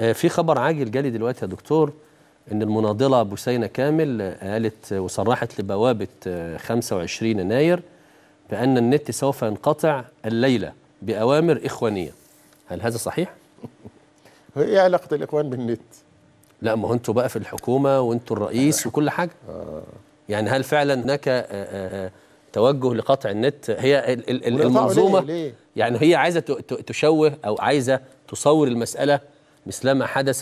آه، في خبر عاجل جالي دلوقتي يا دكتور ان المناضله بوسينه كامل آه، قالت وصرحت لبوابه 25 آه، يناير بان النت سوف ينقطع الليله باوامر اخوانيه هل هذا صحيح ايه علاقه الاخوان بالنت لا ما هو انتوا بقى في الحكومه وانتوا الرئيس وكل حاجه آه. يعني هل فعلا هناك توجه لقطع النت هي المنظومه ليه؟ ليه؟ يعني هي عايزه تشوه او عايزه تصور المساله مثل ما حدث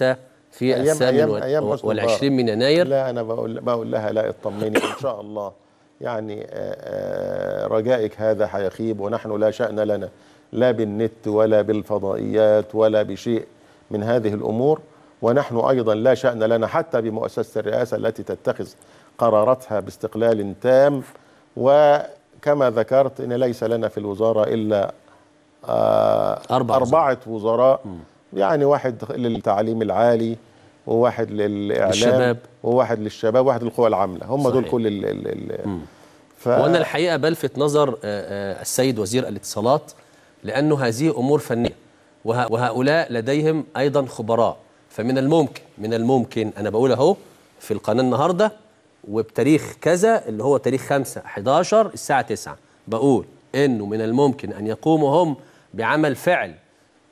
في أيام الثامن أيام أيام والعشرين من يناير لا أنا بقول, بقول لها لا اطمني إن شاء الله يعني آه، آه، رجائك هذا حيخيب ونحن لا شأن لنا لا بالنت ولا بالفضائيات ولا بشيء من هذه الأمور ونحن أيضا لا شأن لنا حتى بمؤسسة الرئاسة التي تتخذ قراراتها باستقلال تام وكما ذكرت إن ليس لنا في الوزارة إلا آه، أربعة, أربعة وزراء, وزراء يعني, يعني واحد للتعليم العالي وواحد للاعلام للشباب وواحد للشباب وواحد للقوى العامله هم صحيح. دول كل ال ال ال ف... وانا الحقيقه بلفت نظر آه، آه، السيد وزير الاتصالات لانه هذه امور فنيه وهؤلاء لديهم ايضا خبراء فمن الممكن من الممكن انا بقول اهو في القناه النهارده وبتاريخ كذا اللي هو تاريخ 5 11 الساعه 9 بقول انه من الممكن ان يقوموا هم بعمل فعل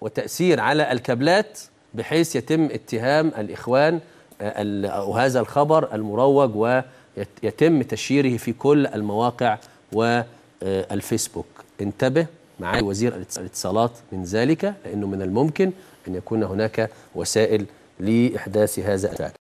وتأثير على الكابلات بحيث يتم اتهام الإخوان آه، أو هذا الخبر المروج ويتم تشييره في كل المواقع والفيسبوك آه، انتبه معالي وزير الاتصالات من ذلك لأنه من الممكن أن يكون هناك وسائل لإحداث هذا الفعل